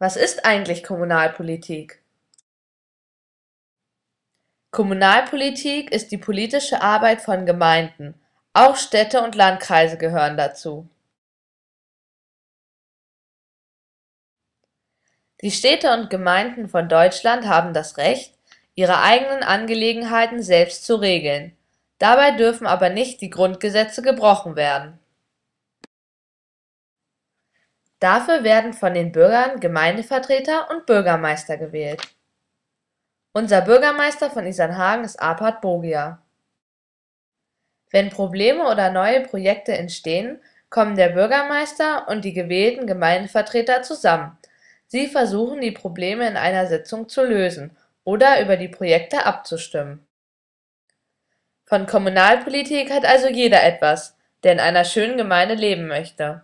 Was ist eigentlich Kommunalpolitik? Kommunalpolitik ist die politische Arbeit von Gemeinden. Auch Städte und Landkreise gehören dazu. Die Städte und Gemeinden von Deutschland haben das Recht, ihre eigenen Angelegenheiten selbst zu regeln. Dabei dürfen aber nicht die Grundgesetze gebrochen werden. Dafür werden von den Bürgern Gemeindevertreter und Bürgermeister gewählt. Unser Bürgermeister von Isernhagen ist Arpad Bogia. Wenn Probleme oder neue Projekte entstehen, kommen der Bürgermeister und die gewählten Gemeindevertreter zusammen. Sie versuchen, die Probleme in einer Sitzung zu lösen oder über die Projekte abzustimmen. Von Kommunalpolitik hat also jeder etwas, der in einer schönen Gemeinde leben möchte.